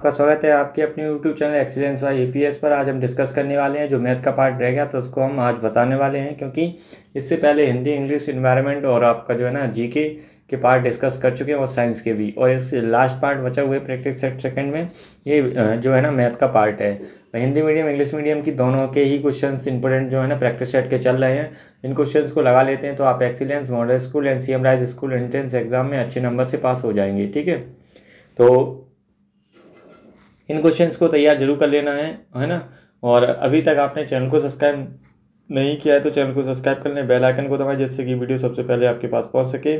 आपका स्वागत है आपके अपने YouTube channel excellence Y A पर आज हम डिस्कस करने वाले हैं जो मैथ का पार्ट रह गया तो उसको हम आज बताने वाले हैं क्योंकि इससे पहले हिंदी इंग्लिश इन्वायरमेंट और आपका जो है ना जी के पार्ट डिस्कस कर चुके हैं और साइंस के भी और इस लास्ट पार्ट बचा हुए प्रैक्टिस सेट सेकेंड में ये जो है ना मैथ का पार्ट है हिंदी मीडियम इंग्लिश मीडियम की दोनों के ही क्वेश्चन इंपोर्टेंट जो है ना प्रैक्टिस सेट के चल रहे हैं इन क्वेश्चन को लगा लेते हैं तो आप excellence model school and C M rise school entrance exam में अच्छे नंबर से पास हो जाएंगे ठीक है तो इन क्वेश्चंस को तैयार जरूर कर लेना है है ना और अभी तक आपने चैनल को सब्सक्राइब नहीं किया है तो चैनल को सब्सक्राइब कर लें बेल आइकन को दबाएं जिससे कि वीडियो सबसे पहले आपके पास पहुंच सके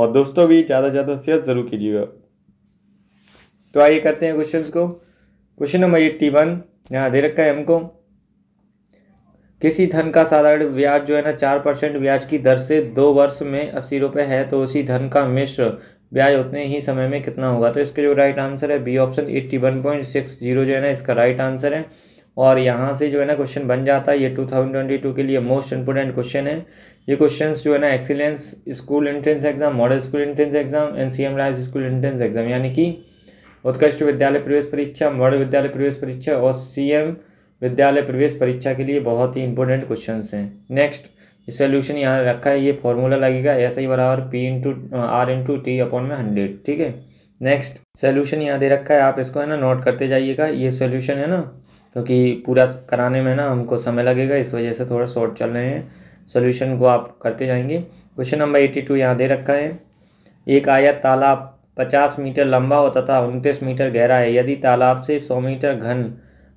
और दोस्तों भी ज़्यादा से ज़्यादा शेयर ज़रूर कीजिएगा तो आइए करते हैं क्वेश्चन को क्वेश्चन नंबर एट्टी वन यहाँ दे रखा है हमको किसी धन का साधारण ब्याज जो है ना चार परसेंट ब्याज की दर से दो वर्ष में अस्सी रुपये है तो उसी धन का मिश्र ब्याज उतने ही समय में कितना होगा तो इसके जो राइट आंसर है B option eighty one point six zero जो है ना इसका राइट आंसर है और यहाँ से जो है ना क्वेश्चन बन जाता है ये टू थाउजेंड ट्वेंटी टू के लिए मोस्ट इंपोर्टेंट क्वेश्चन है ये क्वेश्चन जो है ना excellence school entrance exam model school entrance exam and C M rise school entrance exam यानी कि उत्कृष्ट विद्यालय प्रवेश परीक्षा मॉडल विद्यालय प्रवेश परीक्षा और सी एम विद्यालय प्रवेश परीक्षा के लिए बहुत ही इंपॉर्टेंट क्वेश्चन हैं नेक्स्ट सोल्यूशन यहाँ रखा है ये फॉर्मूला लगेगा एस आई बराबर P into R into T upon में हंड्रेड ठीक है नेक्स्ट सोल्यूशन यहाँ दे रखा है आप इसको है ना नोट करते जाइएगा ये सोल्यूशन है ना क्योंकि पूरा कराने में ना हमको समय लगेगा इस वजह से थोड़ा शॉर्ट चल रहे हैं सोल्यूशन को आप करते जाएंगे क्वेश्चन नंबर एट्टी टू यहाँ दे रखा है एक आया तालाब पचास मीटर लंबा होता था उनतीस मीटर गहरा है यदि तालाब से सौ मीटर घन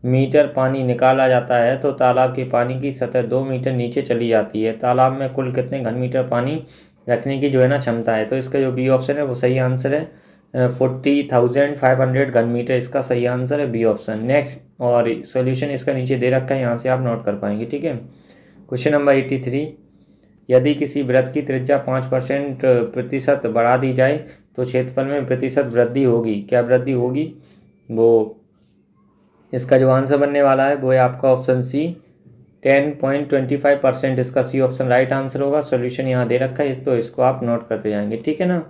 मीटर पानी निकाला जाता है तो तालाब के पानी की सतह दो मीटर नीचे चली जाती है तालाब में कुल कितने घन मीटर पानी रखने की जो है ना क्षमता है तो इसका जो बी ऑप्शन है वो सही आंसर है फोर्टी थाउजेंड फाइव हंड्रेड घन मीटर इसका सही आंसर है बी ऑप्शन नेक्स्ट और सोल्यूशन इसका नीचे दे रखा है यहाँ से आप नोट कर पाएंगे ठीक है क्वेश्चन नंबर एट्टी थ्री यदि किसी व्रत की त्रिज्या पाँच परसेंट प्रतिशत बढ़ा दी जाए तो क्षेत्रफल में प्रतिशत वृद्धि होगी क्या वृद्धि होगी वो इसका जो आंसर बनने वाला है वो है आपका option C ten point twenty five percent इसका सी ऑप्शन राइट आंसर होगा सोल्यूशन यहाँ दे रखा है तो इसको आप नोट करते जाएंगे ठीक है ना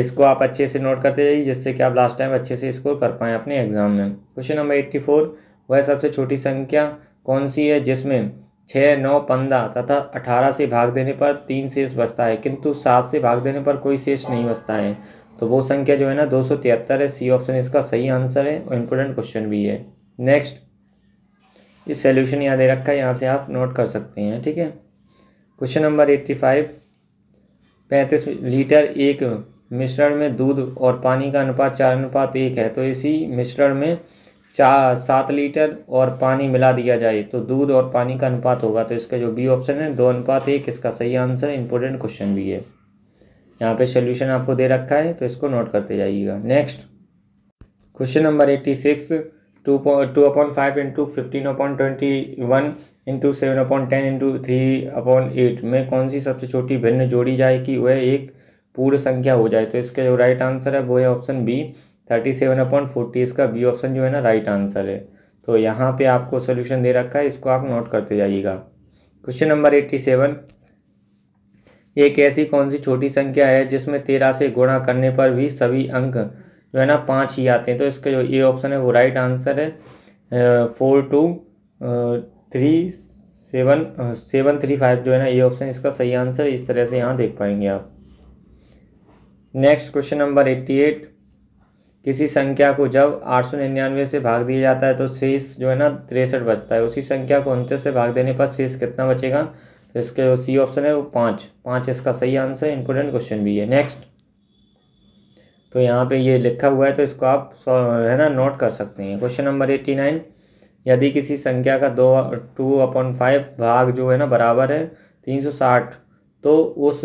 इसको आप अच्छे से नोट करते जाइए जिससे कि आप लास्ट टाइम अच्छे से स्कोर कर पाएँ अपने एग्जाम में क्वेश्चन नंबर एट्टी फोर वह सबसे छोटी संख्या कौन सी है जिसमें छः नौ पंद्रह तथा अठारह से भाग देने पर तीन शेष बचता है किंतु सात से भाग देने पर कोई शेष नहीं बचता है तो वो संख्या जो है ना दो है सी ऑप्शन इसका सही आंसर है और इम्पोर्टेंट क्वेश्चन भी है नेक्स्ट ये सोल्यूशन यहाँ दे रखा है यहाँ से आप नोट कर सकते हैं ठीक है क्वेश्चन नंबर एट्टी फाइव पैंतीस लीटर एक मिश्रण में दूध और पानी का अनुपात चार अनुपात एक है तो इसी मिश्रण में चार सात लीटर और पानी मिला दिया जाए तो दूध और पानी का अनुपात होगा तो इसका जो बी ऑप्शन है दो अनुपात एक इसका सही आंसर इम्पोर्टेंट क्वेश्चन भी है यहाँ पे सोल्यूशन आपको दे रखा है तो इसको नोट करते जाइएगा next question number eighty six two two upon five into fifteen upon twenty one into seven upon ten into three upon eight में कौन सी सबसे छोटी भिन्न जोड़ी जाए कि वह एक पूर्ण संख्या हो जाए तो इसका जो राइट आंसर है वो है option B thirty seven upon forty इसका बी ऑप्शन जो है ना राइट आंसर है तो यहाँ पे आपको सोल्यूशन दे रखा है इसको आप नोट करते जाइएगा क्वेश्चन नंबर एट्टी सेवन एक ऐसी कौन सी छोटी संख्या है जिसमें तेरह से गुणा करने पर भी सभी अंक जो है ना पाँच ही आते हैं तो इसका जो ये ऑप्शन है वो राइट आंसर है four two three seven seven three five जो है ना ये ऑप्शन इसका सही आंसर इस तरह से यहाँ देख पाएंगे आप next question number eighty eight किसी संख्या को जब आठ सौ निन्यानवे से भाग दिया जाता है तो शेष जो है ना तिरसठ बचता है उसी संख्या को उनतीस से भाग देने पर शेष कितना बचेगा तो इसके जो सी ऑप्शन है वो पाँच पाँच इसका सही आंसर है इंपोर्टेंट क्वेश्चन भी है नेक्स्ट तो यहाँ पे ये लिखा हुआ है तो इसको आप है ना नोट कर सकते हैं क्वेश्चन नंबर एट्टी नाइन यदि किसी संख्या का दो टू अपॉन फाइव भाग जो है ना बराबर है तीन सौ साठ तो उस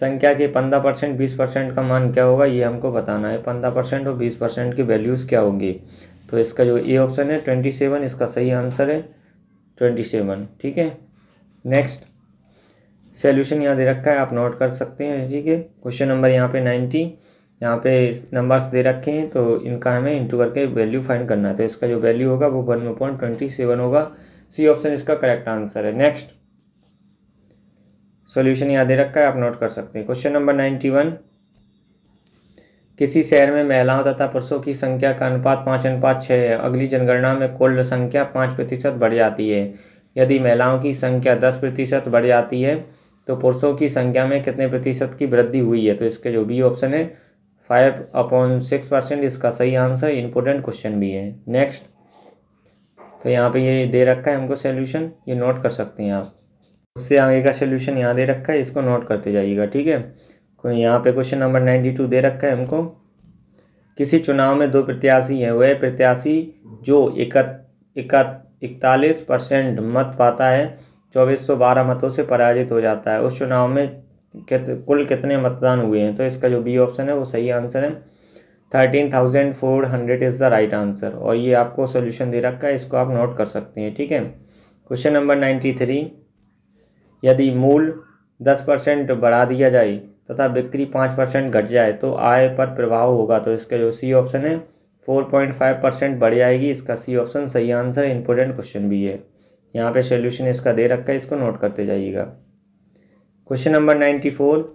संख्या के पंद्रह परसेंट बीस परसेंट का मान क्या होगा ये हमको बताना है पंद्रह परसेंट और बीस परसेंट की वैल्यूज़ क्या होंगी तो इसका जो ए ऑप्शन है ट्वेंटी सेवन इसका सही आंसर है ट्वेंटी सेवन ठीक है नेक्स्ट सोल्यूशन यहाँ दे रखा है आप नोट कर सकते हैं ठीक है क्वेश्चन नंबर यहाँ पे नाइन्टी यहाँ पे नंबर्स दे रखे हैं तो इनका हमें इंटू करके वैल्यू फाइंड करना है तो इसका जो वैल्यू होगा वो वन पॉइंट ट्वेंटी सेवन होगा सी ऑप्शन इसका करेक्ट आंसर है नेक्स्ट सोल्यूशन यहाँ दे रखा है आप नोट कर सकते हैं क्वेश्चन नंबर नाइन्टी वन किसी शहर में महिलाओं तथा पुरुषों की संख्या का अनुपात पाँच अनुपात छः है अगली जनगणना में कुल संख्या पाँच प्रतिशत बढ़ जाती है यदि महिलाओं की संख्या दस प्रतिशत बढ़ जाती है तो पुरुषों की संख्या में कितने प्रतिशत की वृद्धि हुई है तो इसके जो बी ऑप्शन है फाइव अपॉन सिक्स परसेंट इसका सही आंसर इंपोर्टेंट क्वेश्चन भी है नेक्स्ट तो यहाँ पे ये दे रखा है हमको सोल्यूशन ये नोट कर सकते हैं आप उससे आगे का सोल्यूशन यहाँ दे रखा है इसको नोट करते जाइएगा ठीक है तो यहाँ पे क्वेश्चन नंबर नाइन्टी टू दे रखा है हमको किसी चुनाव में दो प्रत्याशी हैं वह प्रत्याशी जो इकत इकत इकतालीस परसेंट मत पाता है चौबीस सौ बारह मतों से पराजित हो जाता है उस चुनाव में कित, कुल कितने मतदान हुए हैं तो इसका जो बी ऑप्शन है वो सही आंसर है thirteen thousand four hundred is the right answer और ये आपको सोल्यूशन दे रखा है इसको आप नोट कर सकते हैं ठीक है क्वेश्चन नंबर नाइन्टी थ्री यदि मूल दस परसेंट बढ़ा दिया जाए तथा बिक्री पाँच परसेंट घट जाए तो आय पर प्रभाव होगा तो इसका जो सी ऑप्शन है फोर पॉइंट फाइव परसेंट बढ़ जाएगी इसका सी ऑप्शन सही आंसर इंपॉर्टेंट क्वेश्चन भी है यहाँ पे सोल्यूशन इसका दे रखा है इसको नोट करते जाइएगा question number ninety four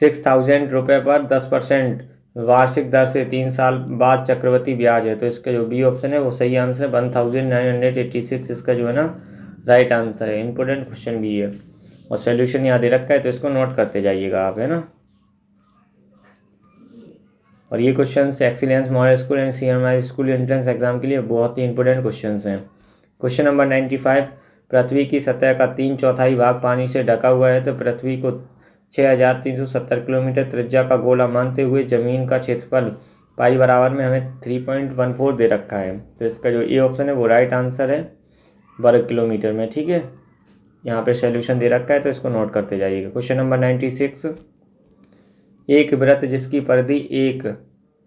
six thousand रुपये पर दस परसेंट वार्षिक दर से तीन साल बाद चक्रवर्ती ब्याज है तो इसका जो बी ऑप्शन है वो सही आंसर है one thousand nine hundred eighty six इसका जो है ना राइट आंसर है इंपॉर्टेंट क्वेश्चन भी है और सोल्यूशन यहाँ दे रखा है तो इसको नोट करते जाइएगा आप है ना और ये question excellence model school and C M I school entrance exam के लिए बहुत ही इंपॉर्टेंट क्वेश्चन हैं क्वेश्चन नंबर नाइन्टी फाइव पृथ्वी की सतह का तीन चौथाई भाग पानी से ढका हुआ है तो पृथ्वी को छः हज़ार तीन सौ सत्तर किलोमीटर त्रिज्या का गोला मानते हुए जमीन का क्षेत्रफल पाई बराबर में हमें थ्री पॉइंट वन फोर दे रखा है तो इसका जो ए ऑप्शन है वो राइट आंसर है वर्ग किलोमीटर में ठीक है यहाँ पे सोल्यूशन दे रखा है तो इसको नोट करते जाइएगा क्वेश्चन नंबर नाइन्टी सिक्स एक व्रत जिसकी परिधि एक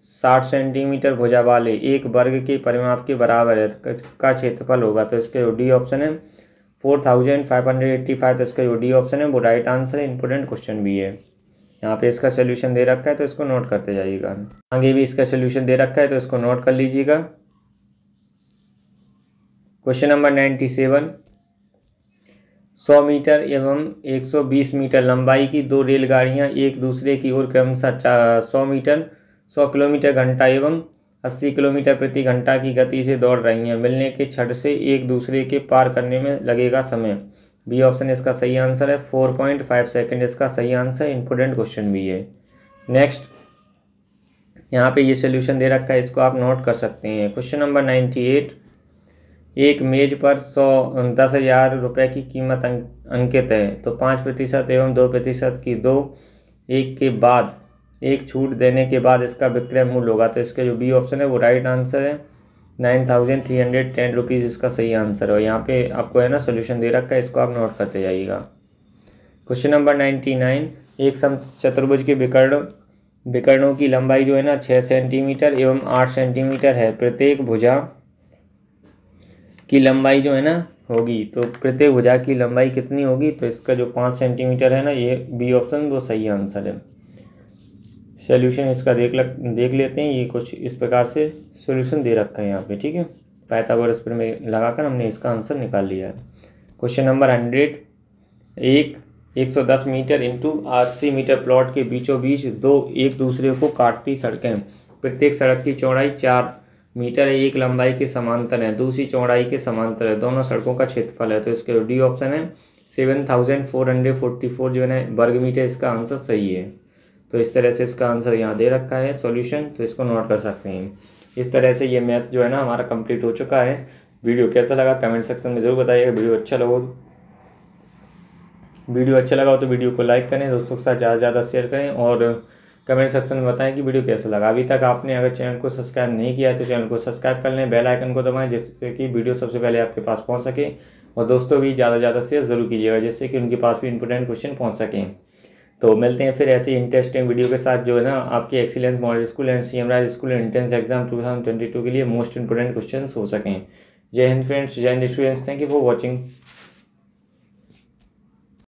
साठ सेंटीमीटर भुजा वाले एक वर्ग के परिमाप के बराबर है तो का क्षेत्रफल होगा तो इसके डी ऑप्शन है four thousand five hundred eighty five तो इसका जो डी ऑप्शन है वो राइट आंसर है इंपोर्टेंट क्वेश्चन भी है यहाँ पे इसका सोल्यूशन दे रखा है तो इसको नोट करते जाइएगा आगे भी इसका सोल्यूशन दे रखा है तो इसको नोट कर लीजिएगा क्वेश्चन नंबर नाइन्टी सेवन सौ मीटर एवं एक सौ बीस मीटर लंबाई की दो रेलगाड़ियाँ एक दूसरे की ओर क्रमशः सौ मीटर सौ किलोमीटर घंटा एवं अस्सी किलोमीटर प्रति घंटा की गति से दौड़ रही हैं मिलने के छठ से एक दूसरे के पार करने में लगेगा समय बी ऑप्शन इसका सही आंसर है फोर पॉइंट फाइव सेकेंड इसका सही आंसर इंपोर्टेंट क्वेश्चन भी है नेक्स्ट यहाँ पे ये सोल्यूशन दे रखा है इसको आप नोट कर सकते हैं क्वेश्चन नंबर नाइन्टी एट एक मेज पर सौ दस हज़ार रुपये की कीमत अंकित है तो पाँच प्रतिशत एवं दो प्रतिशत की दो एक के बाद एक छूट देने के बाद इसका विक्रय मूल्य होगा तो इसका जो बी ऑप्शन है वो राइट आंसर है nine thousand three hundred ten rupees इसका सही आंसर है और यहाँ पे आपको है ना सोल्यूशन दे रखा है इसको आप नोट करते जाइएगा क्वेश्चन नंबर नाइन्टी नाइन एक सम चतुर्भुज के विकर्ण विकर्णों की लंबाई जो है ना छः सेंटीमीटर एवं आठ सेंटीमीटर है प्रत्येक भुजा की लंबाई जो है ना होगी तो प्रत्येक भुजा की लंबाई कितनी होगी तो इसका जो पाँच सेंटीमीटर है ना ये बी ऑप्शन वो सही आंसर है सोल्यूशन इसका देख लग देख लेते हैं ये कुछ इस प्रकार से सोल्यूशन दे रखा है यहाँ पे ठीक है पाइथागोरस पर में लगाकर हमने इसका आंसर निकाल लिया है क्वेश्चन नंबर हंड्रेड एक एक सौ दस मीटर इंटू अस्सी मीटर प्लॉट के बीचों बीच दो एक दूसरे को काटती सड़कें प्रत्येक सड़क की चौड़ाई चार मीटर है एक लंबाई के समांतर है दूसरी चौड़ाई के समांतर है दोनों सड़कों का क्षेत्रफल है तो इसके डी ऑप्शन है seven thousand four hundred forty four जो है वर्ग मीटर इसका आंसर सही है तो इस तरह से इसका आंसर यहाँ दे रखा है सॉल्यूशन तो इसको नोट कर सकते हैं इस तरह से ये मैथ जो है ना हमारा कंप्लीट हो चुका है वीडियो कैसा लगा कमेंट सेक्शन में ज़रूर बताइएगा वीडियो अच्छा लगो वीडियो अच्छा लगा हो तो वीडियो अच्छा तो को लाइक करें दोस्तों के साथ ज़्यादा से ज़्यादा शेयर करें और कमेंट सेक्शन में बताएं कि वीडियो कैसा लगा अभी तक आपने अगर चैनल को सब्सक्राइब नहीं किया है तो चैनल को सब्सक्राइब कर लें बेल आइकन को दबाएं जिससे कि वीडियो सबसे पहले आपके पास पहुंच सके और दोस्तों भी ज़्यादा से ज़्यादा शेयर ज़रूर कीजिएगा जिससे कि उनके पास भी इंपोर्टेंट क्वेश्चन पहुँच सकें तो मिलते हैं फिर ऐसी इंटरेस्टिंग वीडियो के साथ जो है ना आपकी excellence model school and C M rise school entrance exam two thousand twenty two के लिए मोस्ट इंपोर्टेंट क्वेश्चन हो सकें जय हिंद फ्रेंड्स जय हिंद students thank you for watching